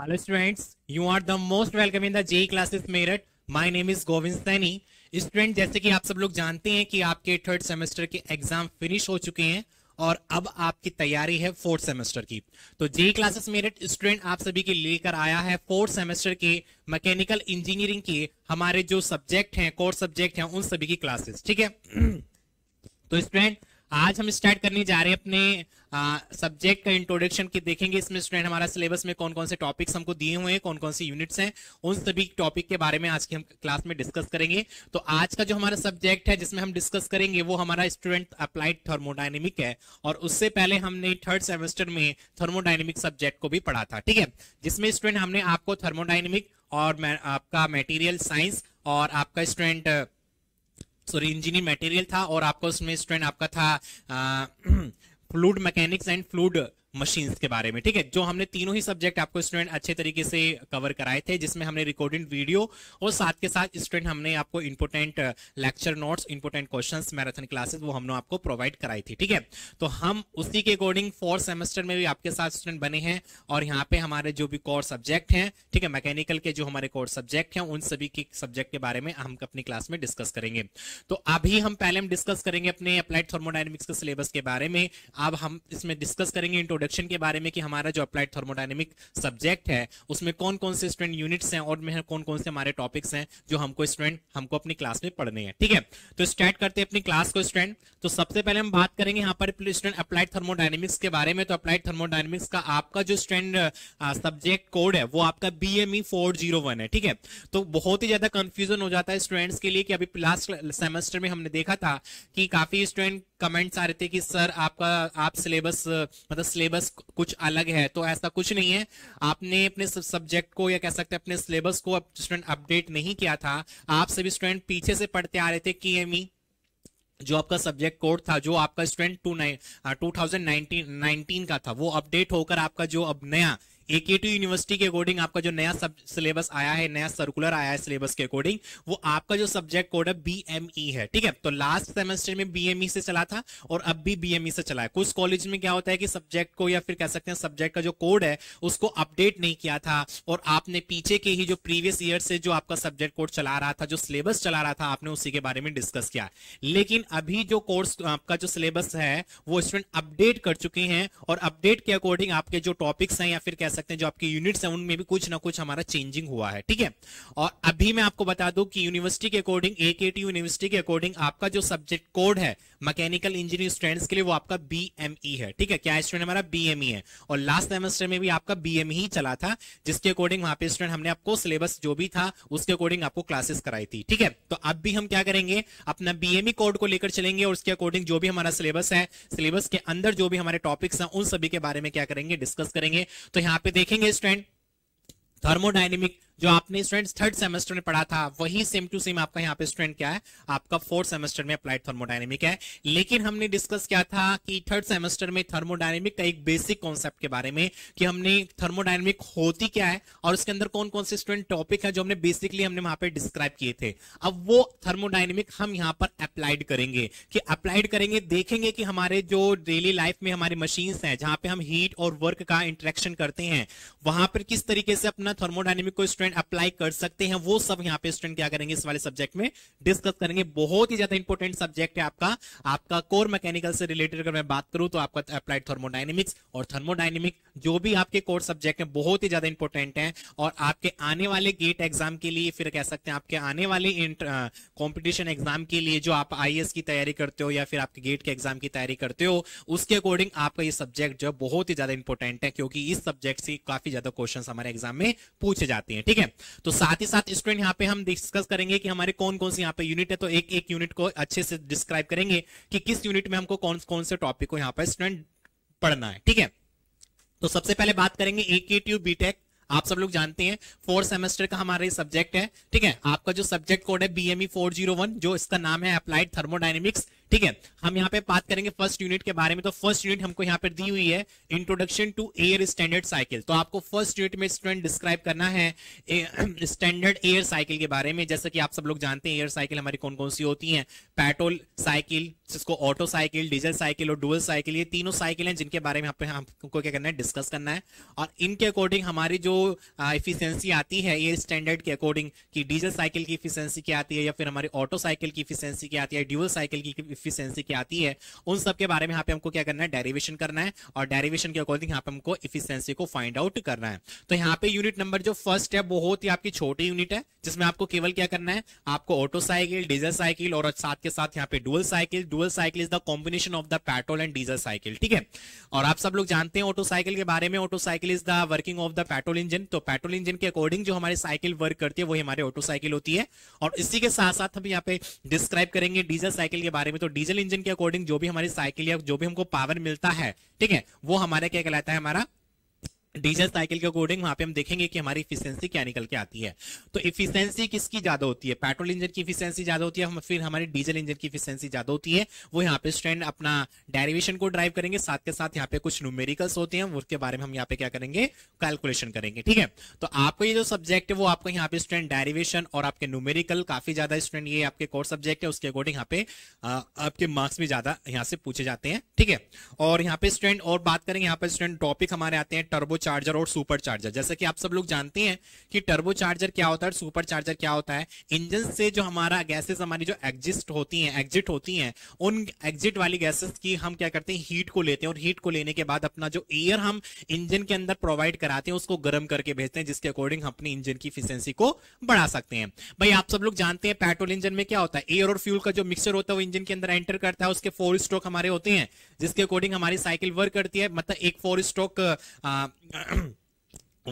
hello students you are the most welcome in the J classes Meerut my name is Govind Saini student जैसे कि आप सब लोग जानते हैं कि आपके थर्ड सेमेस्टर के एग्जाम फिनिश हो चुके हैं और अब आपकी तैयारी है फोर्थ सेमेस्टर की तो जेई क्लासेस मेरिट स्टूडेंट आप सभी के लेकर आया है फोर्थ सेमेस्टर के मैकेनिकल इंजीनियरिंग के हमारे जो सब्जेक्ट हैं कोर्स सब्जेक्ट हैं उन सभी की क्लासेस ठीक है तो स्टूडेंट आज हम स्टार्ट करने जा रहे हैं अपने सब्जेक्ट का इंट्रोडक्शन की देखेंगे इसमें स्टूडेंट हमारा सिलेबस में कौन कौन से टॉपिक्स हमको दिए हुए हैं कौन कौन से यूनिट्स हैं उन सभी टॉपिक के बारे में आज की हम क्लास में डिस्कस करेंगे तो आज का जो हमारा सब्जेक्ट है जिसमें हम डिस्कस करेंगे वो हमारा स्टूडेंट अप्लाइड थर्मोडाइनेमिक है और उससे पहले हमने थर्ड सेमेस्टर में थर्मोडाइनेमिक सब्जेक्ट को भी पढ़ा था ठीक है जिसमें स्टूडेंट हमने आपको थर्मोडाइनेमिक और आपका मेटीरियल साइंस और आपका स्टूडेंट सॉरी इंजीनियर मटेरियल था और आपका उसमें स्टूडेंट आपका था fluid mechanics and fluid machines के बारे में ठीक है जो हमने तीनों ही सब्जेक्ट आपको स्टूडेंट अच्छे तरीके से कवर कराए थे जिसमें हमने रिकॉर्डिंग वीडियो और साथ के साथ स्टूडेंट हमने आपको important lecture notes important question marathon classes वो हमने आपको प्रोवाइड कराई थी ठीक है तो हम उसी के अकॉर्डिंग फोर्थ सेमेस्टर में भी आपके साथ स्टूडेंट बने हैं और यहाँ पे हमारे जो भी कोर सब्जेक्ट हैं ठीक है मैकेनिकल के जो हमारे कोर सब्जेक्ट हैं उन सभी के सब्जेक्ट के बारे में हम अपनी क्लास में डिस्कस करेंगे तो अभी हम पहले हम डिस्कस करेंगे अपने अप्लाइड थर्मोडाइनमिक्स के सिलेबस के बारे में अब हम इसमें डिस्कस करेंगे इंटो इंट्रोडक्शन के बारे में कि हमारा जो अप्लाइड थर्मोडाइनमिक सब्जेक्ट है उसमें कौन कौन से स्टूडेंट यूनिट्स हैं और कौन कौन से हमारे टॉपिक्स हैं जो हमको स्टूडेंट हमको अपनी क्लास में पढ़ने हैं ठीक है तो स्टार्ट करते हैं अपनी क्लास को स्टूडेंट तो सबसे पहले हम बात करेंगे यहाँ पर स्टूडेंट अप्लाइड थर्मोडाइनमिक्स के बारे में तो अप्लाइड थर्मोडाइनमिक्स का आपका जो स्टूडेंट सब्जेक्ट कोड है वो आपका बी एम e है ठीक है तो बहुत ही ज्यादा कंफ्यूजन हो जाता है स्टूडेंट्स के लिए कि अभी लास्ट सेमेस्टर में हमने देखा था कि काफी स्टूडेंट कमेंट्स आ रहे थे कि सर आपका आप सिलेबस मतलब सिलेबस कुछ अलग है तो ऐसा कुछ नहीं है आपने अपने सब्जेक्ट को या कह सकते हैं अपने सिलेबस को स्टूडेंट अपडेट नहीं किया था आप सभी स्टूडेंट पीछे से पढ़ते आ रहे थे के e, जो आपका सब्जेक्ट कोड था जो आपका student two nine two thousand nineteen का था वो अपडेट होकर आपका जो अब नया एकेटी यूनिवर्सिटी के अकॉर्डिंग आपका जो नया सब सिलेबस आया है नया सर्कुलर आया है सिलेबस के अकॉर्डिंग वो आपका जो सब्जेक्ट कोड है बीएमई e है ठीक है तो लास्ट सेमेस्टर में बीएमई e से चला था और अब भी बीएमई e से चला है कुछ कॉलेज में क्या होता है कि सब्जेक्ट को या फिर कह सकते हैं सब्जेक्ट का जो कोड है उसको अपडेट नहीं किया था और आपने पीछे के ही जो प्रीवियस ईयर से जो आपका सब्जेक्ट कोड चला रहा था जो सिलेबस चला रहा था आपने उसी के बारे में डिस्कस किया लेकिन अभी जो कोर्स आपका जो सिलेबस है वो स्टूडेंट अपडेट कर चुके हैं और अपडेट के अकॉर्डिंग आपके जो टॉपिक्स हैं या फिर कह सकते हैं जो आपके यूनिट्स हैं उनमें भी कुछ ना कुछ हमारा चेंजिंग हुआ है ठीक है और अभी मैं आपको बता दूं कि यूनिवर्सिटी के अकॉर्डिंग ए यूनिवर्सिटी के अकॉर्डिंग आपका जो सब्जेक्ट कोड है मैकेनिकल इंजीनियरिंग स्टूडेंट्स के लिए वो आपका बीएमई e है ठीक है क्या स्टूडेंट हमारा बीएमई e है और लास्ट सेमेस्टर में भी आपका बीएमई e ही चला था जिसके अकॉर्डिंग वहां पे स्टूडेंट हमने आपको सिलेबस जो भी था उसके अकॉर्डिंग आपको क्लासेस कराई थी ठीक है तो अब भी हम क्या करेंगे अपना बीएमई कोड को लेकर चलेंगे और उसके अकॉर्डिंग जो भी हमारा सिलेबस है सिलेबस के अंदर जो भी हमारे टॉपिक्स हैं उन सभी के बारे में क्या करेंगे डिस्कस करेंगे तो यहाँ पे पे देखेंगे स्टूडेंट थर्मोडाइनेमिक जो आपने स्टूडेंट थर्ड सेमेस्टर में पढ़ा था वही सेम टू सेम आपका यहाँ पे स्टूडेंट क्या है आपका फोर्थ सेमेस्टर में अप्लाइड थर्मोडाइनेमिक है लेकिन हमने डिस्कस किया था कि थर्ड सेमेस्टर में थर्मोडाइनेमिक का एक बेसिक कॉन्सेप्ट के बारे में कि हमने थर्मोडाइनेमिक होती क्या है और उसके अंदर कौन कौन से स्टूडेंट टॉपिक है जो हमने बेसिकली हमने वहां पर डिस्क्राइब किए थे अब वो थर्मोडाइनेमिक हम यहाँ पर अप्लाइड करेंगे कि अप्लाइड करेंगे देखेंगे कि हमारे जो डेली लाइफ में हमारे मशीन है जहां पर हम हीट और वर्क का इंटरेक्शन करते हैं वहां पर किस तरीके से अपना थर्मोडाइनेमिक को स्टूडेंट स्टूडेंट अप्लाई कर सकते हैं वो सब यहाँ पे स्टूडेंट क्या करेंगे इस वाले सब्जेक्ट में डिस्कस करेंगे बहुत ही ज्यादा इंपॉर्टेंट सब्जेक्ट है आपका आपका कोर मैकेनिकल से रिलेटेड अगर मैं बात करूं तो आपका अप्लाइड थर्मोडाइनमिक्स और थर्मोडाइनमिक जो भी आपके कोर सब्जेक्ट है बहुत ही ज्यादा इंपॉर्टेंट है और आपके आने वाले गेट एग्जाम के लिए फिर कह सकते हैं आपके आने वाले कॉम्पिटिशन एग्जाम के लिए जो आप आई की तैयारी करते हो या फिर आपके गेट के एग्जाम की तैयारी करते हो उसके अकॉर्डिंग आपका ये सब्जेक्ट जो बहुत ही ज्यादा इंपॉर्टेंट है क्योंकि इस सब्जेक्ट से काफी ज्यादा क्वेश्चन हमारे एग्जाम में पूछे जाते हैं ठीक है ठीक है तो साथ ही साथ स्टूडेंट यहाँ पे हम डिस्कस करेंगे कि हमारे कौन कौन से यहाँ पे यूनिट है तो एक एक यूनिट को अच्छे से डिस्क्राइब करेंगे कि किस यूनिट में हमको कौन कौन से टॉपिक को यहाँ पर स्टूडेंट पढ़ना है ठीक है तो सबसे पहले बात करेंगे ए के ट्यू बीटेक आप सब लोग जानते हैं फोर सेमेस्टर का हमारा सब्जेक्ट है ठीक है आपका जो सब्जेक्ट कोड है बीएमई वन e जो इसका नाम है अप्लाइड थर्मोडाइनमिक्स ठीक है हम यहाँ पे बात करेंगे फर्स्ट यूनिट के बारे में तो फर्स्ट यूनिट हमको यहाँ पर दी हुई है introduction to air standard cycle तो आपको फर्स्ट यूनिट में स्टूडेंट डिस्क्राइब करना है स्टैंडर्ड एयर साइकिल के बारे में जैसा कि आप सब लोग जानते हैं एयर साइकिल हमारी कौन कौन सी होती है पेट्रोल साइकिल जिसको ऑटो साइकिल डीजल साइकिल और डुअल साइकिल ये तीनों साइकिल हैं जिनके बारे में आपको हमको क्या करना है डिस्कस करना है और इनके अकॉर्डिंग हमारी जो इफिशियंसी आती है एयर स्टैंडर्ड के अकॉर्डिंग की डीजल साइकिल की इफिशियंसी क्या आती है या फिर हमारी ऑटो साइकिल की इफिशियंसी क्या आती है ड्यूअल साइकिल की इफिशियंसी क्या आती है उन सब के बारे में यहाँ पे हमको क्या करना है डेरिवेशन करना है और डेरिवेशन के अकॉर्डिंग यहाँ पे हमको इफिशियंसी को फाइंड आउट करना है तो यहाँ पे यूनिट नंबर जो फर्स्ट है बहुत ही आपकी छोटी यूनिट है जिसमें आपको केवल क्या करना है आपको ऑटो साइकिल डीजल साइकिल और साथ के साथ यहाँ पे dual cycle dual cycle is the combination of the petrol and diesel cycle ठीक है और आप सब लोग जानते हैं ऑटो साइकिल के बारे में auto cycle is the working of the petrol engine तो पेट्रोल इंजन के अकॉर्डिंग जो हमारी साइकिल वर्क करती है वही हमारे ऑटो साइकिल होती है और इसी के साथ साथ हम यहाँ पे डिस्क्राइब करेंगे डीजल साइकिल के बारे में तो तो डीजल इंजन के अकॉर्डिंग जो भी हमारी साइकिल या जो भी हमको पावर मिलता है ठीक है वो हमारा क्या कहलाता है हमारा डीजल साइकिल के अकॉर्डिंग वहां पे हम देखेंगे कि हमारी इफिशियंसी क्या निकल के आती है तो इफिशियंसी किसकी ज्यादा होती है पेट्रोल इंजन की इफिशियंसी ज्यादा होती है फिर हमारी डीजल इंजन की इफिशियंसी ज्यादा होती है वो यहाँ पे स्टैंड अपना डेरिवेशन को ड्राइव करेंगे साथ के साथ यहाँ पे कुछ न्यूमेरिकल्स होते हैं उसके बारे में हम यहाँ पे क्या करेंगे कैलकुलेशन करेंगे ठीक है तो आपको ये जो सब्जेक्ट है वो आपको यहाँ पे स्टैंड डायरिवेशन और आपके न्यूमेरिकल काफी ज्यादा स्टूडेंट ये आपके कोर्स सब्जेक्ट है उसके अकॉर्डिंग यहाँ पे आपके मार्क्स भी ज्यादा यहाँ से पूछे जाते हैं ठीक है और यहाँ पे स्ट्रेंड और बात करेंगे यहाँ पे स्टूडेंट टॉपिक हमारे आते हैं टर्बो टर्बोचार्जर और सुपर चार्जर जैसे कि आप सब लोग जानते हैं कि टर्बो चार्जर क्या होता है और सुपर चार्जर क्या होता है इंजन से जो हमारा गैसेस हमारी जो एग्जिस्ट होती हैं एग्जिट होती हैं उन एग्जिट वाली गैसेस की हम क्या करते हैं हीट को लेते हैं और हीट को लेने के बाद अपना जो एयर हम इंजन के अंदर प्रोवाइड कराते हैं उसको गर्म करके भेजते हैं जिसके अकॉर्डिंग हम अपनी इंजन की इफिशियंसी को बढ़ा सकते हैं भाई आप सब लोग जानते हैं पेट्रोल इंजन में क्या होता है एयर और फ्यूल का जो मिक्सर होता है वो इंजन के अंदर एंटर करता है उसके फोर स्ट्रोक हमारे होते हैं जिसके अकॉर्डिंग हमारी साइकिल वर्क करती है मतलब एक फोर स्ट्रोक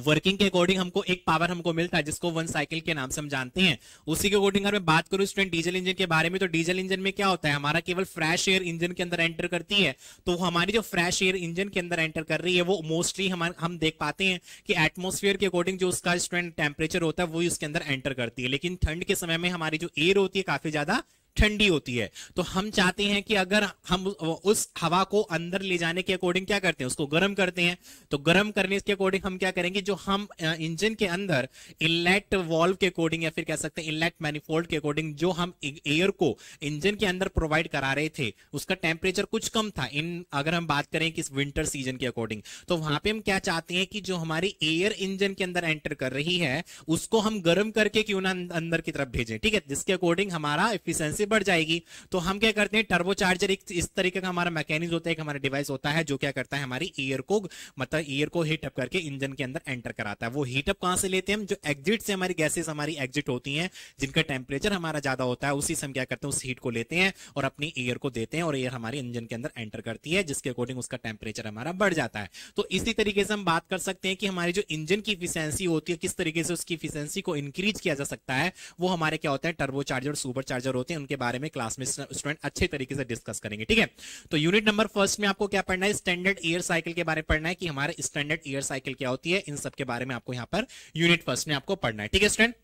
वर्किंग के अकॉर्डिंग हमको एक पावर हमको मिलता है जिसको वन साइकिल के नाम से हम जानते हैं उसी के अकॉर्डिंग अगर मैं बात करूं स्टूडेंट डीजल इंजन के बारे में तो डीजल इंजन में क्या होता है हमारा केवल फ्रेश एयर इंजन के अंदर एंटर करती है तो हमारी जो फ्रेश एयर इंजन के अंदर एंटर कर रही है वो मोस्टली हम हम देख पाते हैं कि एटमोस्फेयर के अकॉर्डिंग जो उसका स्टूडेंट टेम्परेचर होता है वो उसके अंदर एंटर करती है लेकिन ठंड के समय में हमारी जो एयर होती है काफी ज्यादा ठंडी होती है तो हम चाहते हैं कि अगर हम उस हवा को अंदर ले जाने के अकॉर्डिंग क्या करते हैं उसको गर्म करते हैं तो गर्म करने के अकॉर्डिंग हम क्या करेंगे जो हम इंजन के अंदर इनलेट वॉल्व के अकॉर्डिंग या फिर कह सकते हैं इनलेट मैनिफोल्ड के अकॉर्डिंग जो हम एयर को इंजन के अंदर प्रोवाइड करा रहे थे उसका टेम्परेचर कुछ कम था इन अगर हम बात करें कि इस विंटर सीजन के अकॉर्डिंग तो वहां पर हम क्या चाहते हैं कि जो हमारी एयर इंजन के अंदर एंटर कर रही है उसको हम गर्म करके क्यों ना अं-, अंदर की तरफ भेजें ठीक है जिसके अकॉर्डिंग हमारा इफिशियंसी से बढ़ जाएगी तो हम क्या करते हैं टर्बो चार्जर एक इस तरीके का हमारा मैकेनिज होता है एक हमारा डिवाइस होता है जो क्या करता है हमारी ईयर को मतलब ईयर को हीटअप करके इंजन के अंदर एंटर कराता है वो हीटअप कहां से लेते हैं हम जो एग्जिट से हमारी गैसेस हमारी एग्जिट होती हैं जिनका टेम्परेचर हमारा ज्यादा होता है उसी से हम क्या करते हैं उस हीट को लेते हैं और अपनी ईयर को देते हैं और ईयर हमारे इंजन के अंदर एंटर करती है जिसके अकॉर्डिंग उसका टेम्परेचर हमारा बढ़ जाता है तो इसी तरीके से हम बात कर सकते हैं कि हमारी जो इंजन की इफिशियंसी होती है किस तरीके से उसकी इफिशियंसी को इंक्रीज किया जा सकता है वो हमारे क्या होता है टर्बो चार्जर सुपर चार्जर होते हैं उनके के बारे में क्लास में स्टूडेंट अच्छे तरीके से डिस्कस करेंगे ठीक है तो यूनिट नंबर फर्स्ट में आपको क्या पढ़ना है स्टैंडर्ड ईयर साइकिल के बारे में पढ़ना है कि हमारे स्टैंडर्ड ईयर साइकिल क्या होती है इन सब के बारे में आपको यहाँ पर यूनिट फर्स्ट में आपको पढ़ना है ठीक है स्टूडेंट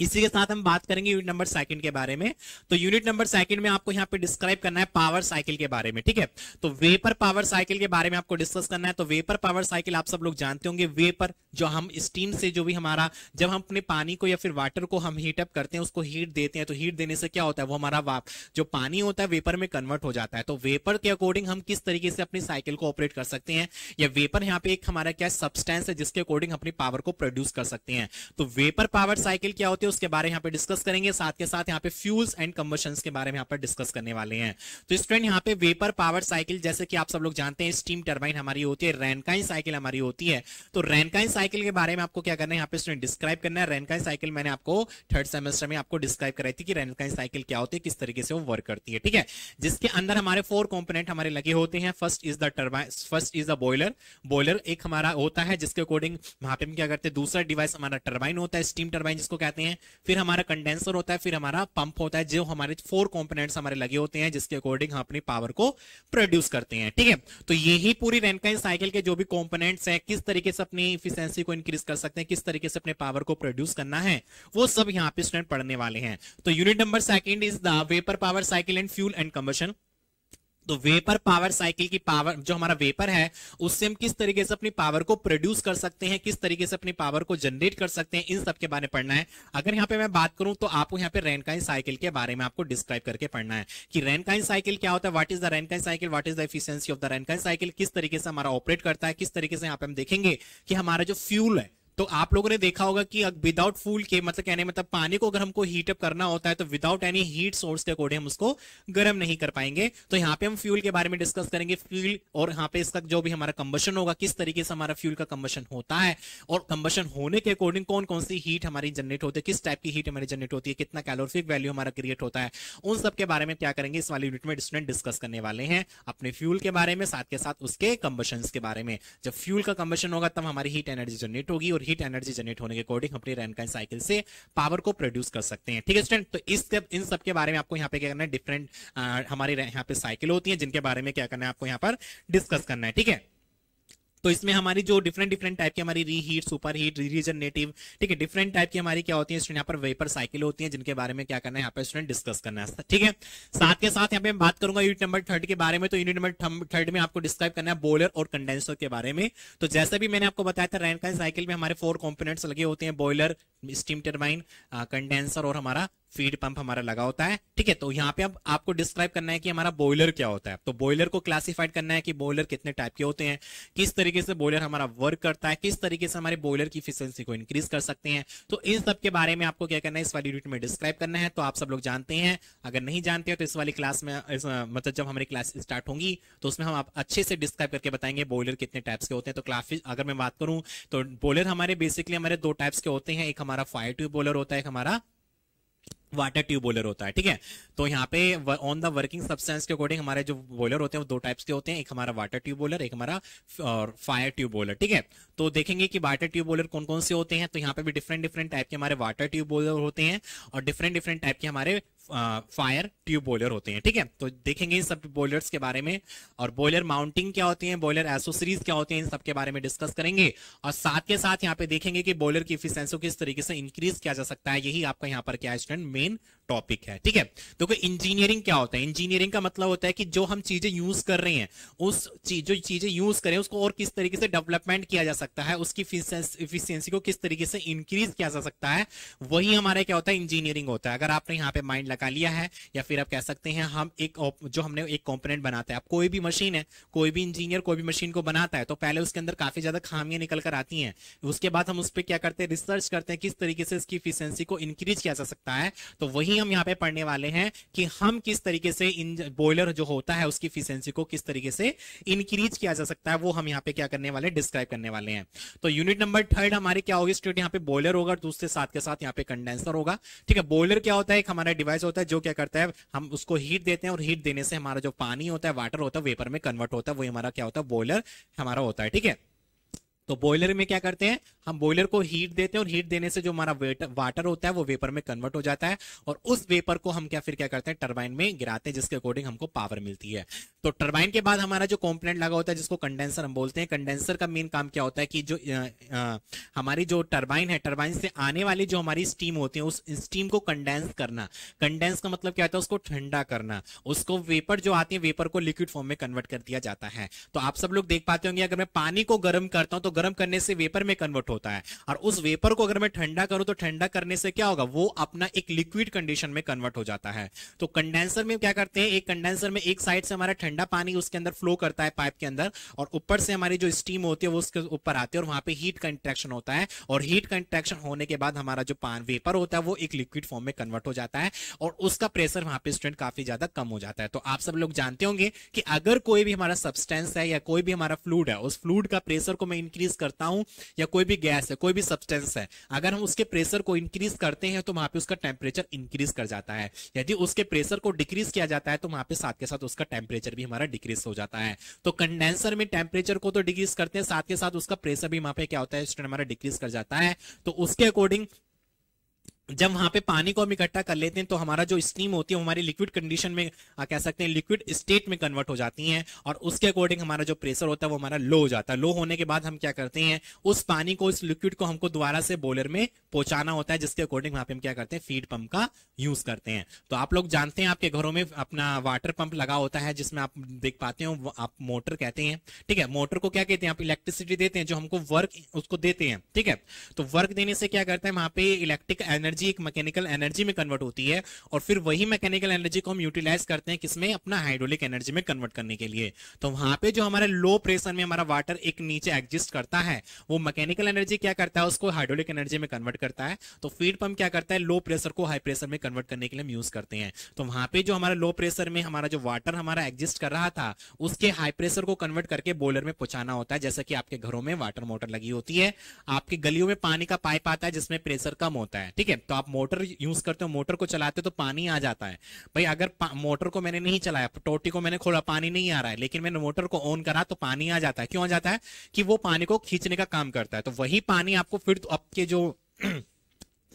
इसी के साथ हम बात करेंगे यूनिट नंबर सेकंड के बारे में तो यूनिट नंबर सेकंड में आपको यहाँ पे डिस्क्राइब करना है पावर साइकिल के बारे में ठीक है तो वेपर पावर साइकिल के बारे में आपको डिस्कस करना है तो वेपर पावर साइकिल आप सब लोग जानते होंगे वेपर जो हम स्टीम से जो भी हमारा जब हम अपने पानी को या फिर वाटर को हम हीटअप करते हैं उसको हीट देते हैं तो हीट देने से क्या होता है वो हमारा वाप जो पानी होता है वेपर में कन्वर्ट हो जाता है तो वेपर के अकॉर्डिंग हम किस तरीके से अपनी साइकिल को ऑपरेट कर सकते हैं या वेपर यहाँ पे एक हमारा क्या सब्सटेंस है जिसके अकॉर्डिंग अपनी पावर को प्रोड्यूस कर सकते हैं तो वेपर पावर साइकिल क्या होती है होते हैं उसके बारे में यहाँ पे डिस्कस करेंगे साथ के साथ यहाँ पे फ्यूल्स एंड कम्बशन के बारे में यहाँ पर डिस्कस करने वाले हैं तो स्टूडेंट यहाँ पे वेपर पावर साइकिल जैसे कि आप सब लोग जानते हैं स्टीम टर्बाइन हमारी होती है रैनकाइन साइकिल हमारी होती है तो रैनकाइन साइकिल के बारे में आपको क्या करना है यहाँ पे स्टूडेंट डिस्क्राइब करना है रैनकाइन साइकिल मैंने आपको थर्ड सेमेस्टर में आपको डिस्क्राइब कराई थी कि रैनकाइन साइकिल क्या होती है किस तरीके से वो वर्क करती है ठीक है जिसके अंदर हमारे फोर कॉम्पोनेंट हमारे लगे होते हैं first is the turbine first is the boiler boiler एक हमारा होता है जिसके अकॉर्डिंग वहां पे हम क्या करते हैं दूसरा डिवाइस हमारा टर्बाइन होता है स्टीम टर्बाइन जिसको कहते हैं हैं फिर हमारा कंडेंसर होता है फिर हमारा पंप होता है जो हमारे फोर कॉम्पोनेट्स हमारे लगे होते हैं जिसके अकॉर्डिंग हम अपनी पावर को प्रोड्यूस करते हैं ठीक है तो यही पूरी रेनकाइन साइकिल के जो भी कॉम्पोनेट्स हैं किस तरीके से अपनी इफिशियंसी को इंक्रीज कर सकते हैं किस तरीके से अपने पावर को प्रोड्यूस करना है वो सब यहाँ पे स्टूडेंट पढ़ने वाले हैं तो unit number second is the vapour power cycle and fuel and combustion तो वेपर पावर साइकिल की पावर जो हमारा वेपर है उससे हम किस तरीके से अपनी पावर को प्रोड्यूस कर सकते हैं किस तरीके से अपनी पावर को जनरेट कर सकते हैं इन सब के बारे में पढ़ना है अगर यहाँ पे मैं बात करूं तो आपको यहाँ पे रेनकाइन साइकिल के बारे में आपको डिस्क्राइब करके पढ़ना है कि रेनकाइन साइकिल क्या होता है what is the Rankine cycle what is the efficiency of the Rankine cycle किस तरीके से हमारा ऑपरेट करता है किस तरीके से यहाँ पे हम देखेंगे कि हमारा जो फ्यूल है तो आप लोगों ने देखा होगा कि विदाउट फूल के मतलब कहने मतलब पानी को अगर हमको हीटअप करना होता है तो विदाउट एनी हीट सोर्स के अकॉर्डिंग हम उसको गर्म नहीं कर पाएंगे तो यहाँ पे हम फ्यूल के बारे में डिस्कस करेंगे फ्यूल और यहाँ पे इसका जो भी हमारा कम्बशन होगा किस तरीके से हमारा फ्यूल का कम्बशन होता है और कम्बशन होने के अकॉर्डिंग कौन कौन सी हीट हमारी जनरेट होती है किस टाइप की हीट हमारी जनरेट होती है कितना कैलोरफिक वैल्यू हमारा क्रिएट होता है उन सब के बारे में क्या करेंगे इस वाली यूनिट में स्टूडेंट डिस्कस करने वाले हैं अपने फ्यूल के बारे में साथ के साथ उसके कम्बशन के बारे में जब फ्यूल का कम्बशन होगा तब हमारी हीट एनर्जी जनरेट होगी और हीट एनर्जी जनरेट होने के अकॉर्डिंग अपनी रैनकाइन साइकिल से पावर को प्रोड्यूस कर सकते हैं ठीक है स्टूडेंट तो इस इन सब के बारे में आपको यहाँ पे क्या करना है डिफरेंट हमारे यहाँ पे साइकिल होती है जिनके बारे में क्या करना है आपको यहाँ पर डिस्कस करना है ठीक है तो इसमें हमारी जो डिफरेंट डिफरेंट टाइप की हमारी रीहीट सुपर हीट नेटिव ठीक है डिफरेंट टाइप की हमारी क्या होती है यहाँ पर वेपर साइकिल होती है जिनके बारे में क्या करना है यहाँ पर स्टूडेंट डिस्कस करना है ठीक है साथ के साथ यहाँ पे बात करूंगा यूनिट नंबर थर्ड के बारे में तो यूनिट नंबर थर्ड में आपको डिस्क्राइब करना है बॉयलर और कंडेंसर के बारे में तो जैसे भी मैंने आपको बताया था रैंकाइन साइकिल में हमारे फोर कॉम्पोनेंट्स लगे होते हैं बॉयलर स्टीम टर्बाइन कंडेंसर और हमारा फीड पंप हमारा लगा होता है ठीक है तो यहाँ पे अब आपको डिस्क्राइब करना है कि हमारा बॉयलर क्या होता है तो बॉयलर को क्लासिफाइड करना है कि बॉयलर कितने टाइप के होते हैं किस तरीके से बॉयलर हमारा वर्क करता है किस तरीके से हमारे बॉयलर की इफिशियंसी को इंक्रीज कर सकते हैं तो इन सब के बारे में आपको क्या करना है इस वाली ड्यूटी में डिस्क्राइब करना है तो आप सब लोग जानते हैं अगर नहीं जानते हो तो इस वाली क्लास में मतलब जब हमारी क्लास स्टार्ट होंगी तो उसमें हम आप अच्छे से डिस्क्राइब करके बताएंगे बॉयलर कितने टाइप्स के होते हैं तो काफी अगर मैं बात करूं तो बॉयलर हमारे बेसिकली हमारे दो टाइप्स के होते हैं एक हमारा फायर ट्यूब बॉयलर होता है एक हमारा वाटर ट्यूब बॉयलर होता है ठीक है तो यहाँ पे ऑन द वर्किंग सब्सटेंस के अकॉर्डिंग हमारे जो बॉयलर होते हैं वो दो टाइप्स के होते हैं एक हमारा वाटर ट्यूब बॉयलर एक हमारा फायर ट्यूब बॉयलर ठीक है तो देखेंगे कि वाटर ट्यूब बॉयलर कौन कौन से होते हैं तो यहाँ पे भी डिफरेंट डिफरेंट टाइप के हमारे वाटर ट्यूब बॉयलर होते हैं और डिफरेंट डिफरेंट टाइप के हमारे फायर ट्यूब बॉयलर होते हैं ठीक है तो देखेंगे इन सब बॉयलर्स के बारे में और बॉयलर माउंटिंग क्या होती है बॉयलर एसोसरीज क्या होती हैं इन सब के बारे में डिस्कस करेंगे और साथ के साथ यहाँ पे देखेंगे कि बॉयलर की इफिशियंसी किस तरीके से इंक्रीज किया जा सकता है यही आपका यहाँ पर क्या स्टूडेंट मेन टॉपिक है ठीक है देखो इंजीनियरिंग क्या होता है इंजीनियरिंग का मतलब होता है कि जो हम चीजें यूज कर रहे हैं उस चीज जो चीजें यूज करें उसको और किस तरीके से डेवलपमेंट किया जा सकता है उसकी इफिशियंसी को किस तरीके से इंक्रीज किया जा सकता है वही हमारा क्या होता है इंजीनियरिंग होता है अगर आपने यहाँ पे माइंड लगा लिया है या फिर आप कह सकते हैं हम एक जो हमने एक कॉम्पोनेंट बनाता है आप कोई भी मशीन है कोई भी इंजीनियर कोई भी मशीन को बनाता है तो पहले उसके अंदर काफी ज्यादा खामियां निकल कर आती है उसके बाद हम उस पर क्या करते हैं रिसर्च करते हैं किस तरीके से इसकी इफिशियंसी को इंक्रीज किया जा सकता है तो वही ही हम यहाँ पे पढ़ने वाले हैं कि हम किस तरीके से इन बॉयलर जो होता है उसकी फिशेंसी को किस तरीके से इंक्रीज किया जा सकता है वो हम यहाँ पे क्या करने वाले डिस्क्राइब करने वाले हैं तो यूनिट नंबर थर्ड हमारे क्या होगी स्टूडेंट यहाँ पे बॉयलर होगा दूसरे साथ के साथ यहाँ पे कंडेंसर होगा ठीक है बॉयलर क्या होता है एक हमारा डिवाइस होता है जो क्या करता है हम उसको हीट देते हैं और हीट देने से हमारा जो पानी होता है वाटर होता है वेपर में कन्वर्ट होता है वही हमारा क्या होता है बॉयलर हमारा होता है ठीक है तो बॉयलर में क्या करते हैं हम बॉयलर को हीट देते हैं और हीट देने से जो हमारा वाटर होता है वो वेपर में कन्वर्ट हो जाता है और उस वेपर को हम क्या फिर क्या करते हैं टर्बाइन में गिराते हैं जिसके अकॉर्डिंग हमको पावर मिलती है तो टर्बाइन के बाद हमारा जो कॉम्पोनेंट लगा होता है जिसको कंडेंसर हम बोलते हैं कंडेंसर का मेन काम क्या होता है कि जो आ, आ, हमारी जो टर्बाइन है टर्बाइन से आने वाली जो हमारी स्टीम होती है उस स्टीम को कंडेंस करना कंडेंस का मतलब क्या होता है उसको ठंडा करना उसको वेपर जो आती है वेपर को लिक्विड फॉर्म में कन्वर्ट कर दिया जाता है तो आप सब लोग देख पाते होंगे अगर मैं पानी को गर्म करता हूं तो गर्म करने से वेपर में कन्वर्ट होता है और उस वेपर को अगर मैं ठंडा करूं तो ठंडा करने से क्या होगा वो अपना एक लिक्विड कंडीशन में कन्वर्ट हो जाता है तो कंडेंसर में क्या करते हैं एक कंडेंसर में एक साइड से हमारा ठंडा पानी उसके अंदर फ्लो करता है पाइप के अंदर और ऊपर से हमारी जो स्टीम होती है वो उसके ऊपर आती है और वहां पर हीट का होता है और हीट का होने के बाद हमारा जो पान वेपर होता है वो एक लिक्विड फॉर्म में कन्वर्ट हो जाता है और उसका प्रेशर वहां पर स्टूडेंट काफी ज्यादा कम हो जाता है तो आप सब लोग जानते होंगे कि अगर कोई भी हमारा सब्सटेंस है या कोई भी हमारा फ्लूड है उस फ्लूड का प्रेशर को मैं इंक्रीज इंक्रीज करता हूं या कोई भी गैस है कोई भी सब्सटेंस है अगर हम उसके प्रेशर को इंक्रीज करते हैं तो वहां पे उसका टेम्परेचर इंक्रीज कर जाता है यदि उसके प्रेशर को डिक्रीज किया जाता है तो वहां पे साथ के साथ उसका टेम्परेचर भी हमारा डिक्रीज हो जाता है तो कंडेंसर में टेम्परेचर को तो डिक्रीज करते हैं साथ के साथ उसका प्रेशर भी वहां पे क्या होता है हमारा डिक्रीज कर जाता है तो उसके अकॉर्डिंग जब वहां पे पानी को हम इकट्ठा कर लेते हैं तो हमारा जो स्टीम होती है हमारी लिक्विड कंडीशन में आ, कह सकते हैं लिक्विड स्टेट में कन्वर्ट हो जाती हैं और उसके अकॉर्डिंग हमारा जो प्रेशर होता है वो हमारा लो हो जाता है लो होने के बाद हम क्या करते हैं उस पानी को उस लिक्विड को हमको दोबारा से बोलर में पहुंचाना होता है जिसके अकॉर्डिंग वहां पर हम क्या करते हैं फीड पंप का यूज करते हैं तो आप लोग जानते हैं आपके घरों में अपना वाटर पंप लगा होता है जिसमें आप देख पाते हो आप मोटर कहते हैं ठीक है मोटर को क्या कहते हैं आप इलेक्ट्रिसिटी देते हैं जो हमको वर्क उसको देते हैं ठीक है तो वर्क देने से क्या करते हैं वहां पे इलेक्ट्रिक एनर्जी एनर्जी एक मैकेनिकल एनर्जी में कन्वर्ट होती है और फिर वही मैकेनिकल एनर्जी को हम यूटिलाइज करते हैं किसमें अपना हाइड्रोलिक एनर्जी में कन्वर्ट करने के लिए तो वहां पे जो हमारे लो प्रेशर में हमारा वाटर एक नीचे एग्जिस्ट करता है वो मैकेनिकल एनर्जी क्या करता है उसको हाइड्रोलिक एनर्जी में कन्वर्ट करता है तो फीड पंप क्या करता है लो प्रेशर को हाई प्रेशर में कन्वर्ट करने के लिए हम यूज करते हैं तो वहां पे जो हमारा लो प्रेशर में हमारा जो वाटर हमारा एग्जिस्ट कर रहा था उसके हाई प्रेशर को कन्वर्ट करके बोलर में पहुंचाना होता है जैसा कि आपके घरों में वाटर मोटर लगी होती है आपके गलियों में पानी का पाइप आता है जिसमें प्रेशर कम होता है ठीक है तो आप मोटर यूज करते हो मोटर को चलाते हो तो पानी आ जाता है भाई अगर मोटर को मैंने नहीं चलाया टोटी को मैंने खोला पानी नहीं आ रहा है लेकिन मैंने मोटर को ऑन करा तो पानी आ जाता है क्यों आ जाता है कि वो पानी को खींचने का काम करता है तो वही पानी आपको फिर तो आपके जो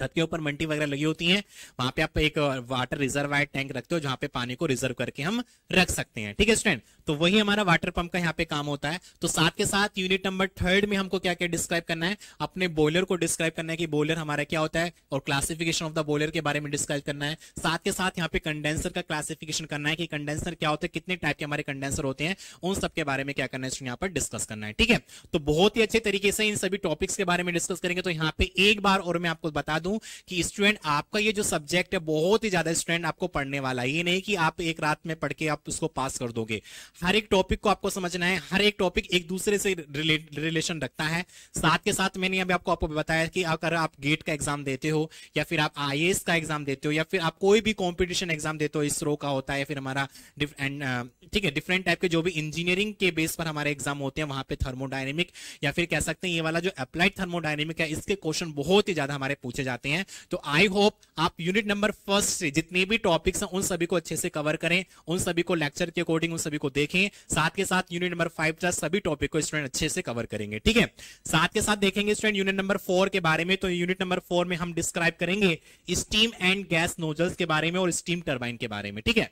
छत के ऊपर मंटी वगैरह लगी होती है वहां पे आप एक वाटर रिजर्व टैंक रखते हो जहां पे पानी को रिजर्व करके हम रख सकते हैं ठीक है स्टैंड तो वही हमारा वाटर पंप का यहाँ पे काम होता है तो साथ के साथ यूनिट नंबर थर्ड में हमको क्या क्या डिस्क्राइब करना है अपने बॉयलर को डिस्क्राइब करना है कि बॉयलर हमारा क्या होता है और क्लासिफिकेशन ऑफ द बॉयलर के बारे में डिस्क्राइब करना है साथ के साथ यहाँ पे कंडेंसर का क्लासिफिकेशन करना है कि कंडेंसर क्या होता है कितने टाइप के हमारे कंडेंसर होते हैं उन सबके बारे में क्या करना है यहाँ पर डिस्कस करना है ठीक है तो बहुत ही अच्छे तरीके से इन सभी टॉपिक्स के बारे में डिस्कस करेंगे तो यहाँ पे एक बार और मैं आपको बता दूं दूं कि स्टूडेंट आपका ये जो सब्जेक्ट है बहुत ही ज्यादा स्टूडेंट आपको पढ़ने वाला है ये नहीं कि आप एक रात में पढ़ के आप उसको पास कर दोगे हर एक टॉपिक को आपको समझना है हर एक टॉपिक एक दूसरे से रिले, रिलेशन रखता है साथ के साथ मैंने अभी आपको आपको बताया कि अगर आप गेट का एग्जाम देते हो या फिर आप आई का एग्जाम देते हो या फिर आप कोई भी कॉम्पिटिशन एग्जाम देते हो इसरो का होता है फिर हमारा ठीक है डिफरेंट टाइप के जो भी इंजीनियरिंग के बेस पर हमारे एग्जाम होते हैं वहां पे थर्मोडाइनमिक या फिर कह सकते हैं ये वाला जो अप्लाइड थर्मोडाइनमिक है इसके क्वेश्चन बहुत ही ज्यादा हमारे पूछे जाते हैं चाहते हैं तो आई होप आप यूनिट नंबर फर्स्ट से जितने भी टॉपिक्स हैं उन सभी को अच्छे से कवर करें उन सभी को लेक्चर के अकॉर्डिंग उन सभी को देखें साथ के साथ यूनिट नंबर फाइव तक सभी टॉपिक को स्टूडेंट अच्छे से कवर करेंगे ठीक है साथ के साथ देखेंगे स्टूडेंट यूनिट नंबर फोर के बारे में तो यूनिट नंबर फोर में हम डिस्क्राइब करेंगे स्टीम एंड गैस नोजल्स के बारे में और स्टीम टर्बाइन के बारे में ठीक है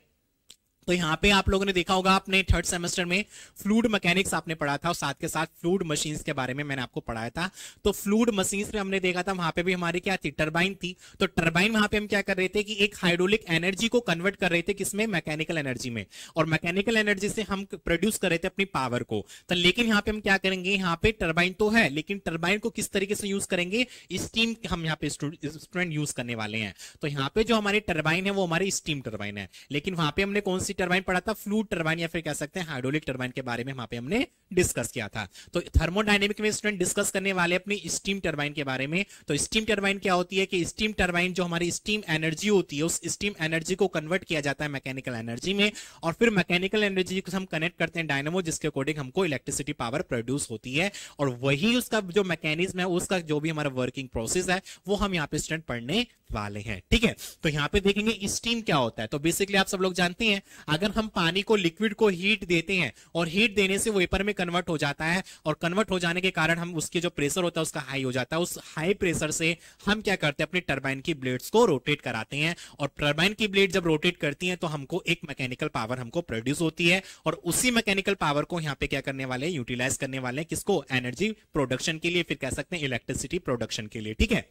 तो यहाँ पे आप लोगों ने देखा होगा आपने थर्ड सेमेस्टर में फ्लूड मैकेनिक्स आपने पढ़ा था और साथ के साथ फ्लूड मशीन्स के बारे में मैंने आपको पढ़ाया था तो फ्लूड मशीन्स में हमने देखा था वहां पे भी हमारी क्या थी टर्बाइन थी तो टर्बाइन वहां पे हम क्या कर रहे थे कि एक हाइड्रोलिक एनर्जी को कन्वर्ट कर रहे थे किसमें मैकेनिकल एनर्जी में और मैकेनिकल एनर्जी से हम प्रोड्यूस कर रहे थे अपनी पावर को तो लेकिन यहाँ पे हम क्या करेंगे यहाँ पे टर्बाइन तो है लेकिन टर्बाइन को किस तरीके से यूज करेंगे स्टीम हम यहाँ पे स्टूडेंट यूज करने वाले हैं तो यहाँ पे जो हमारी टर्बाइन है वो हमारी स्टीम टर्बाइन है लेकिन वहां पर हमने कौन सी टर्बाइन पढ़ा था फ्लू टर्बाइन या फिर कह सकते हैं हाइड्रोलिक टर्बाइन के बारे में वहां पे हमने डिस्कस किया था तो थर्मोडाइनेमिक में स्टूडेंट डिस्कस करने वाले अपनी स्टीम टर्बाइन के बारे में तो स्टीम टर्बाइन क्या होती है कि स्टीम टर्बाइन जो हमारी स्टीम एनर्जी होती है उस स्टीम एनर्जी को कन्वर्ट किया जाता है मैकेनिकल एनर्जी में और फिर मैकेनिकल एनर्जी को हम कनेक्ट करते हैं डायनमो जिसके अकॉर्डिंग हमको इलेक्ट्रिसिटी पावर प्रोड्यूस होती है और वही उसका जो मैकेनिज्म है उसका जो भी हमारा वर्किंग प्रोसेस है वो हम यहाँ पे स्टूडेंट पढ़ने वाले हैं ठीक है तो यहाँ पे देखेंगे स्टीम क्या होता है तो बेसिकली आप सब लोग जानते हैं अगर हम पानी को लिक्विड को हीट देते हैं और हीट देने से वेपर में कन्वर्ट हो जाता है और कन्वर्ट हो जाने के कारण हम उसके जो प्रेशर होता है उसका हाई हो जाता है उस हाई प्रेशर से हम क्या करते हैं अपने टर्बाइन की ब्लेड्स को रोटेट कराते हैं और टर्बाइन की ब्लेड जब रोटेट करती है तो हमको एक मैकेनिकल पावर हमको प्रोड्यूस होती है और उसी मैकेनिकल पावर को यहाँ पे क्या करने वाले यूटिलाइज करने वाले किसको एनर्जी प्रोडक्शन के लिए फिर कह सकते हैं इलेक्ट्रिसिटी प्रोडक्शन के लिए ठीक है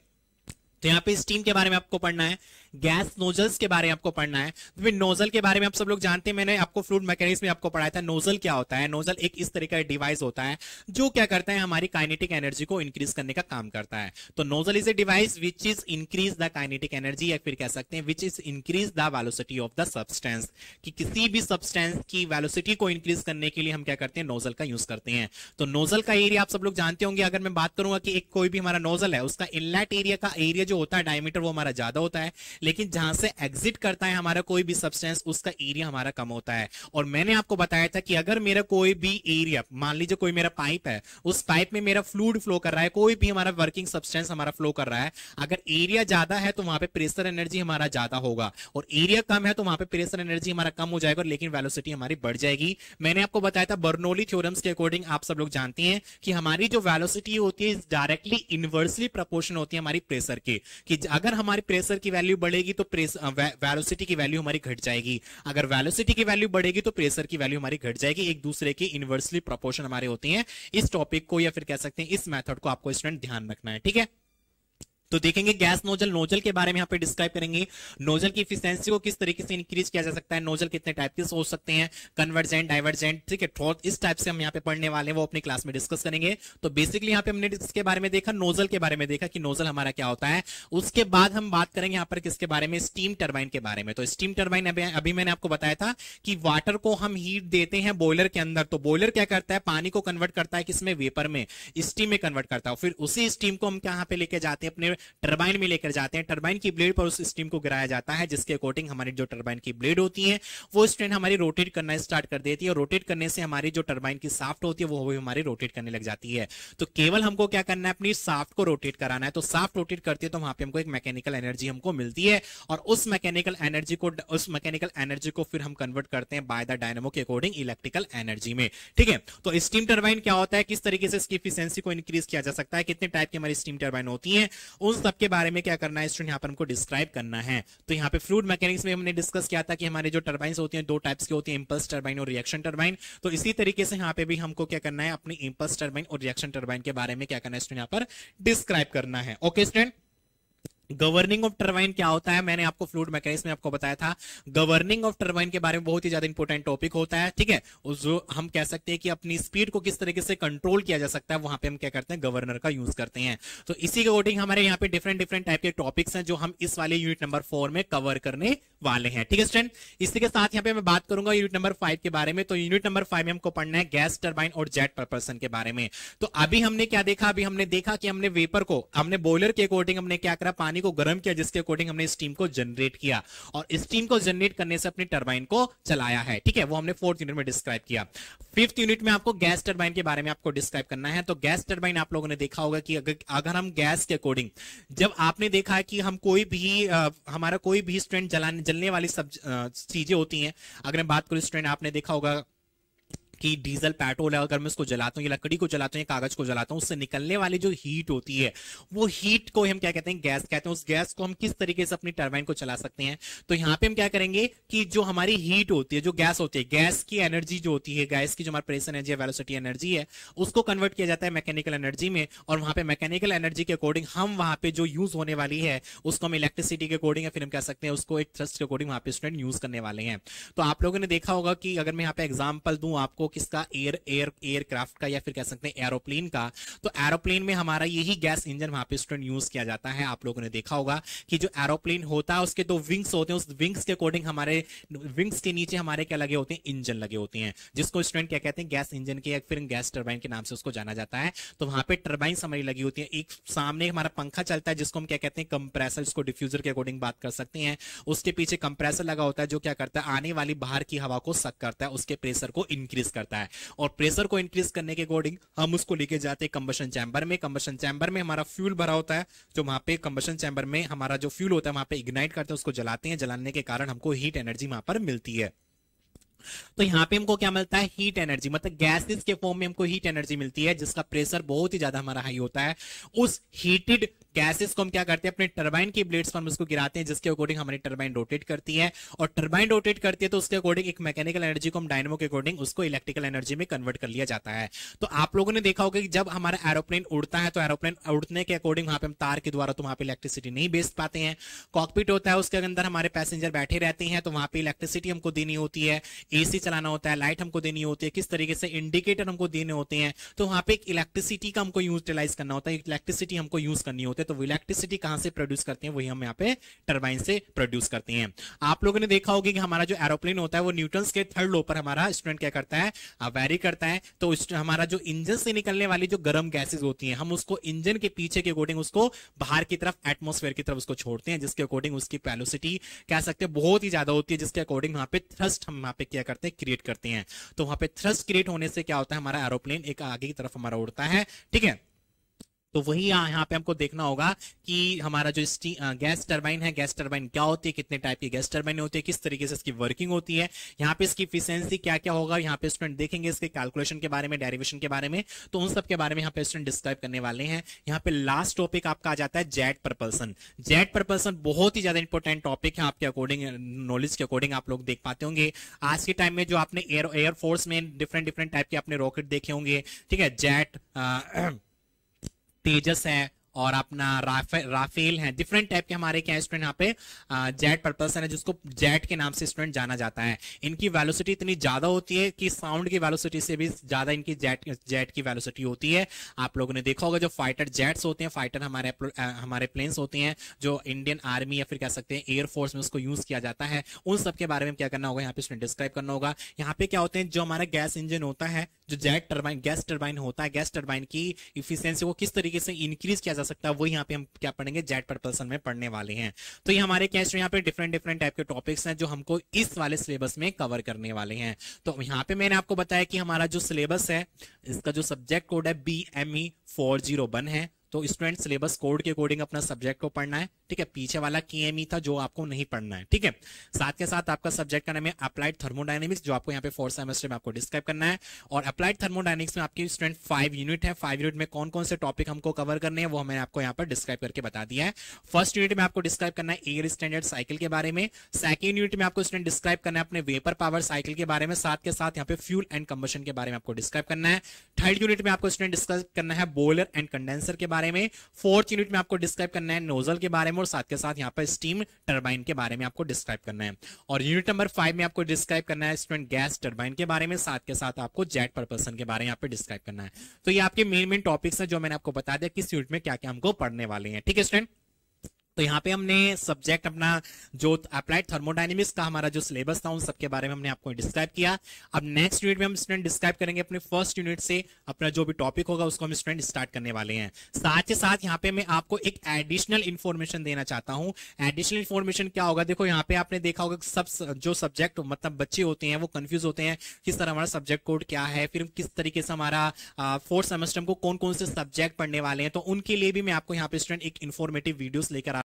तो यहाँ पे स्टीम के बारे में आपको पढ़ना है गैस नोजल्स के बारे में आपको पढ़ना है तो फिर नोजल के बारे में आप सब लोग जानते हैं मैंने आपको फ्लूड मैकेनिक्स में आपको पढ़ाया था नोजल क्या होता है नोजल एक इस तरीके का डिवाइस होता है जो क्या करता है हमारी काइनेटिक एनर्जी को इंक्रीज करने का काम करता है तो nozzle is a device which is increase the kinetic energy या फिर कह सकते हैं which is increase the velocity of the substance की किसी भी सब्सटेंस की वेलोसिटी को इंक्रीज करने के लिए हम क्या करते हैं नोजल का यूज करते हैं तो नोजल का एरिया आप सब लोग जानते होंगे अगर मैं बात करूंगा कि एक कोई भी हमारा नोजल है उसका इनलेट एरिया का एरिया जो होता है डायमीटर वो हमारा ज्यादा होता है लेकिन जहां से एग्जिट करता है हमारा कोई भी सब्सटेंस उसका एरिया हमारा कम होता है और मैंने आपको बताया था कि अगर मेरा कोई भी एरिया मान लीजिए कोई मेरा पाइप है उस पाइप में मेरा फ्लूड फ्लो कर रहा है कोई भी हमारा वर्किंग सब्सटेंस हमारा फ्लो कर रहा है अगर एरिया ज्यादा है तो वहां पर प्रेशर एनर्जी हमारा ज्यादा होगा और एरिया कम है तो वहां पर प्रेशर एनर्जी हमारा कम हो जाएगा लेकिन वेलोसिटी हमारी बढ़ जाएगी मैंने आपको बताया था बर्नोली थ्योरम्स के अकॉर्डिंग आप सब लोग जानते हैं कि हमारी जो वेलोसिटी होती है डायरेक्टली इनवर्सली प्रपोर्शन होती है हमारी प्रेशर के कि अगर हमारे प्रेशर की वैल्यू बढ़ेगी तो वेलोसिटी की वैल्यू हमारी घट जाएगी अगर वेलोसिटी की वैल्यू बढ़ेगी तो प्रेशर की वैल्यू हमारी घट जाएगी एक दूसरे की इनवर्सली प्रोपोर्शन हमारे होती है इस टॉपिक को या फिर कह सकते हैं इस मेथड को आपको स्टूडेंट ध्यान रखना है ठीक है तो देखेंगे गैस नोजल नोजल के बारे में यहाँ पे डिस्क्राइब करेंगे नोजल की इफिशियंसी को किस तरीके से इंक्रीज किया जा सकता है नोजल कितने टाइप के हो सकते हैं कन्वर्जेंट डाइवर्जेंट ठीक है थ्रोथ इस टाइप से हम यहाँ पे पढ़ने वाले हैं वो अपनी क्लास में डिस्कस करेंगे तो बेसिकली यहाँ पे हमने इसके बारे में देखा नोजल के बारे में देखा कि नोजल हमारा क्या होता है उसके बाद हम बात करेंगे यहाँ पर किसके बारे में स्टीम टर्बाइन के बारे में तो स्टीम टर्बाइन अभी अभी मैंने आपको बताया था कि वाटर को हम हीट देते हैं बॉयलर के अंदर तो बॉयलर क्या करता है पानी को कन्वर्ट करता है किसमें वेपर में स्टीम में कन्वर्ट करता है फिर उसी स्टीम को हम यहाँ पे लेके जाते हैं अपने टर्बाइन में लेकर जाते हैं टर्बाइन की ब्लेड पर उस स्टीम को गिराया जाता है जिसके अकॉर्डिंग हमारी जो टर्बाइन की ब्लेड होती है वो स्ट्रेन हमारी रोटेट करना स्टार्ट कर देती है और रोटेट करने से हमारी जो टर्बाइन की साफ्ट होती है वो भी हमारी रोटेट करने लग जाती है तो केवल हमको क्या करना है अपनी साफ्ट को रोटेट कराना है तो साफ्ट रोटेट करती है तो वहां पर हमको एक मैकेनिकल एनर्जी हमको मिलती है और उस मैकेनिकल एनर्जी को उस मैकेनिकल एनर्जी को फिर हम कन्वर्ट करते हैं बाय द डायनामो के अकॉर्डिंग इलेक्ट्रिकल एनर्जी में ठीक है तो स्टीम टर्बाइन क्या होता है किस तरीके से इसकी इफिशियंसी को इंक्रीज किया जा सकता है कितने टाइप की हमारी स्टीम टर्बाइन होती है उन सब के बारे में क्या करना है स्टूडेंट यहाँ पर हमको डिस्क्राइब करना है तो यहाँ पे फ्लूड मैकेनिक्स में हमने डिस्कस किया था कि हमारे जो टर्बाइन होती हैं दो टाइप्स की होती है इम्पल्स टर्बाइन और रिएक्शन टर्बाइन तो इसी तरीके से यहाँ पे भी हमको क्या करना है अपनी इम्पल्स टर्बाइन और रिएक्शन टर्बाइन के बारे में क्या करना है स्टूडेंट यहाँ पर डिस्क्राइब करना है okay student governing of turbine क्या होता है मैंने आपको फ्लूड मैकेनिक्स में आपको बताया था गवर्निंग ऑफ टर्बाइन के बारे में बहुत ही ज्यादा इंपॉर्टेंट टॉपिक होता है ठीक है जो हम कह सकते हैं कि अपनी स्पीड को किस तरीके से कंट्रोल किया जा सकता है वहां पे हम क्या करते हैं गवर्नर का यूज करते हैं तो इसी के अकॉर्डिंग हमारे यहाँ पे डिफरेंट डिफरेंट टाइप के टॉपिक्स हैं जो हम इस वाले यूनिट नंबर फोर में कवर करने वाले हैं ठीक है स्टूडेंट इसी के साथ यहाँ पे मैं बात करूंगा यूनिट नंबर फाइव के बारे में तो यूनिट नंबर फाइव में हमको पढ़ना है गैस टर्बाइन और जेट प्रपर्सन के बारे में तो अभी हमने क्या देखा अभी हमने देखा कि हमने वेपर को हमने बॉयलर के अकॉर्डिंग हमने क्या करा पानी पानी को गर्म किया जिसके अकॉर्डिंग हमने स्टीम को जनरेट किया और स्टीम को जनरेट करने से अपने टर्बाइन को चलाया है ठीक है वो हमने फोर्थ यूनिट में डिस्क्राइब किया फिफ्थ यूनिट में आपको गैस टर्बाइन के बारे में आपको डिस्क्राइब करना है तो गैस टर्बाइन आप लोगों ने देखा होगा कि अगर हम गैस के अकॉर्डिंग जब आपने देखा है कि हम कोई भी हमारा कोई भी स्टूडेंट जलाने जलने वाली सब चीजें होती हैं अगर मैं बात करूं स्टूडेंट आपने देखा होगा कि डीजल पेट्रोल है अगर मैं उसको जलाता हूँ या लकड़ी को जलाता हूँ या कागज को जलाता हूँ उससे निकलने वाली जो हीट होती है वो हीट को हम क्या कहते हैं गैस कहते हैं उस गैस को हम किस तरीके से अपनी टर्बाइन को चला सकते हैं तो यहाँ पे हम क्या करेंगे कि जो हमारी हीट होती है जो गैस होती है गैस की एनर्जी जो होती है गैस की जो हमारी प्रेशर एनर्जी है वेलोसिटी एनर्जी है उसको कन्वर्ट किया जाता है मैकेनिकल एनर्जी में और वहां पर मैकेनिकल एनर्जी के अकॉर्डिंग हम वहां पर जो यूज होने वाली है उसको हम इलेक्ट्रिसिटी के अकॉर्डिंग या फिर हम कह सकते हैं उसको एक थ्रस्ट के अकॉर्डिंग वहां पर स्टूडेंट यूज करने वाले हैं तो आप लोगों ने देखा होगा कि अगर मैं यहाँ पे एग्जाम्पल दू आपको किसका एयर एयर एयरक्राफ्ट का या फिर कह सकते हैं एरोप्लेन का तो एरोप्लेन में हमारा यही गैस इंजन वहां पे स्टूडेंट यूज किया जाता है आप लोगों ने देखा होगा कि जो एरोप्लेन होता है उसके दो विंग्स होते हैं उस विंग्स के अकॉर्डिंग हमारे विंग्स के नीचे हमारे क्या लगे होते हैं इंजन लगे होते हैं जिसको स्टूडेंट क्या कहते हैं गैस इंजन के या फिर गैस टर्बाइन के नाम से उसको जाना जाता है तो वहां पर टर्बाइन हमारी लगी होती है एक सामने हमारा पंखा चलता है जिसको हम क्या कहते हैं कंप्रेसर इसको डिफ्यूजर के अकॉर्डिंग बात कर सकते हैं उसके पीछे कंप्रेसर लगा होता है जो क्या करता है आने वाली बाहर की हवा को सक करता है उसके प्रेशर को इंक्रीज करता है और प्रेशर को इंक्रीज करने के अकॉर्डिंग हम उसको लेके जाते हैं कंबशन चैम्बर में कंबशन चैम्बर में हमारा फ्यूल भरा होता है जो वहां पे कंबशन चैम्बर में हमारा जो फ्यूल होता है वहां पे इग्नाइट करते हैं उसको जलाते हैं जलाने के कारण हमको हीट एनर्जी वहां पर मिलती है तो यहाँ पे हमको क्या मिलता है हीट एनर्जी मतलब गैसेस के फॉर्म में हमको हीट एनर्जी मिलती है जिसका प्रेशर बहुत ही ज्यादा हमारा हाई होता है उस हीटेड गैसेस को हम क्या करते हैं अपने टर्बाइन की ब्लेड्स पर हम उसको गिराते हैं जिसके अकॉर्डिंग हमारी टर्बाइन रोटेट करती है और टर्बाइन रोटेट करती है तो उसके अकॉर्डिंग एक मैकेनिकल एनर्जी को हम डायनमो के अकॉर्डिंग उसको इलेक्ट्रिकल एनर्जी में कन्वर्ट कर लिया जाता है तो आप लोगों ने देखा होगा कि जब हमारा एरोप्लेन उड़ता है तो एरोप्लेन उड़ने के अकॉर्डिंग वहां पर हम तार के द्वारा तो वहां पर इलेक्ट्रिसिटी नहीं बेच पाते हैं कॉकपिट होता है उसके अंदर हमारे पैसेंजर बैठे रहते हैं तो वहां पर इलेक्ट्रिसिटी हमको देनी होती है एसी चलाना होता है लाइट हमको देनी होती है किस तरीके से इंडिकेटर हमको देने होते हैं तो वहां पे एक इलेक्ट्रिसिटी का हमको यूटिलाइज करना होता है इलेक्ट्रिसिटी हमको यूज करनी होती है तो वो इलेक्ट्रिसिटी कहाँ से प्रोड्यूस करते हैं वही हम यहाँ पे टर्बाइन से प्रोड्यूस करते हैं आप लोगों ने देखा होगा कि हमारा जो एरोप्लेन होता है वो न्यूटन के थर्ड लो पर हमारा स्टूडेंट क्या करता है वेरी करता है तो हमारा जो इंजन से निकलने वाली जो गर्म गैसेज होती है हम उसको इंजन के पीछे के अकॉर्डिंग उसको बाहर की तरफ एटमोस्फेयर की तरफ उसको छोड़ते हैं जिसके अकॉर्डिंग उसकी वेलोसिटी कह सकते हैं बहुत ही ज्यादा होती है जिसके अकॉर्डिंग वहां पे थ्रस्ट हम वहां पे क्या करते हैं क्रिएट करते हैं तो वहां पे थ्रस्ट क्रिएट होने से क्या होता है हमारा एरोप्लेन एक आगे की तरफ हमारा उड़ता है ठीक है तो वही यहाँ पे हमको देखना होगा कि हमारा जो गैस टर्बाइन है गैस टर्बाइन क्या होती है कितने टाइप की गैस टर्बाइन होती है किस तरीके से इसकी वर्किंग होती है यहाँ पे इसकी इफिशियंसी क्या क्या होगा यहाँ पे स्टूडेंट देखेंगे इसके कैलकुलेशन के बारे में डेरिवेशन के बारे में तो उन सब के बारे में यहाँ पे स्टूडेंट डिस्क्राइब करने वाले हैं यहाँ पे लास्ट टॉपिक आपका आ जाता है जेट प्रपल्सन जेट प्रपल्सन बहुत ही ज्यादा इंपॉर्टेंट टॉपिक है आपके अकॉर्डिंग नॉलेज के अकॉर्डिंग आप लोग देख पाते होंगे आज के टाइम में जो आपने एयरफोर्स में डिफरेंट डिफरेंट टाइप के आपने रॉकेट देखे होंगे ठीक है जेट तेजस है और अपना राफे, राफेल है डिफरेंट टाइप के हमारे क्या स्टूडेंट यहाँ पे जेट पर्पल्सन है जिसको जेट के नाम से स्टूडेंट जाना जाता है इनकी वेलोसिटी इतनी ज्यादा होती है कि साउंड की वेलोसिटी से भी ज्यादा इनकी जेट जेट की वेलोसिटी होती है आप लोगों ने देखा होगा जो फाइटर जेट्स होते हैं फाइटर हमारे हमारे प्लेन्स होते हैं जो इंडियन आर्मी या फिर कह सकते हैं एयरफोर्स में उसको यूज किया जाता है उन सबके बारे में क्या करना होगा यहाँ पे स्टूडेंट डिस्क्राइब करना होगा यहाँ पे क्या होते हैं जो हमारा गैस इंजन होता है जो जेट टर्बाइन गैस टर्बाइन होता है गैस टर्बाइन की इफिशियंसी को किस तरीके से इंक्रीज किया जा सकता है वो यहाँ पे हम क्या पढ़ेंगे जेट प्रपल्सन में पढ़ने वाले हैं तो ये हमारे क्या यहाँ पे डिफरेंट डिफरेंट टाइप के टॉपिक्स हैं जो हमको इस वाले सिलेबस में कवर करने वाले हैं तो यहाँ पे मैंने आपको बताया कि हमारा जो सिलेबस है इसका जो सब्जेक्ट कोड है B M E four zero one है तो स्टूडेंट सिलेबस कोड के अकॉर्डिंग अपना सब्जेक्ट को पढ़ना है ठीक है पीछे वाला के था जो आपको नहीं पढ़ना है ठीक है साथ के साथ आपका सब्जेक्ट का नाम है अप्लाइड थर्मोडाइनमिक्स जो आपको यहाँ पे फोर्थ सेमेस्टर में आपको डिस्क्राइब करना है और अप्लाइड थर्मोडाइनिक्स में आपकी स्टूडेंट फाइव यूनिट है फाइव यूनिट में कौन कौन से टॉपिक हमको कवर करने हैं वो मैंने आपको यहाँ पर डिस्क्राइब करके बता दिया है फर्स्ट यूनिट में आपको डिस्क्राइब करना है एयर स्टैंडर्ड साइकिल के बारे में सेकेंड यूनिट में आपको स्टूडेंट डिस्क्राइब करना है अपने वेपर पावर साइकिल के बारे में साथ के साथ यहाँ पे फ्यूल एंड कम्बशन के बारे में आपको डिस्क्राइब करना है थर्ड यूनिट में आपको स्टूडेंट डिस्कस करना है बोलर एंड कंडेंसर के बारे बारे में फोर्थ यूनिट में आपको डिस्क्राइब करना है नोजल के बारे में और साथ के साथ यहाँ पर स्टीम टर्बाइन के बारे में आपको डिस्क्राइब करना है और यूनिट नंबर फाइव में आपको डिस्क्राइब करना है स्टूडेंट गैस टर्बाइन के बारे में साथ के साथ आपको जेट पर के बारे में यहाँ पे डिस्क्राइब करना है तो ये आपके मेन मेन टॉपिक्स है जो मैंने आपको बता दिया किस यूनिट में क्या क्या हमको पढ़ने वाले हैं ठीक है स्टूडेंट तो यहाँ पे हमने सब्जेक्ट अपना जो अप्लाइड थर्मोडाइनमिक्स का हमारा जो सिलेबस था उन सबके बारे में हमने आपको डिस्क्राइब किया अब नेक्स्ट यूनिट में हम स्टूडेंट डिस्क्राइब करेंगे अपने फर्स्ट यूनिट से अपना जो भी टॉपिक होगा उसको हम स्टूडेंट स्टार्ट करने वाले हैं साथ ही साथ यहाँ पे मैं आपको एक एडिशनल इन्फॉर्मेशन देना चाहता हूँ एडिशनल इन्फॉर्मेशन क्या होगा देखो यहाँ पे आपने देखा होगा सब जो सब्जेक्ट मतलब बच्चे होते हैं वो कंफ्यूज होते हैं किस तरह हमारा सब्जेक्ट कोड क्या है फिर किस तरीके से हमारा फोर्थ सेमेस्टर को कौन कौन से सब्जेक्ट पढ़ने वाले हैं तो उनके लिए भी मैं आपको यहाँ पे स्टूडेंट एक इन्फॉर्मेटिव वीडियोज लेकर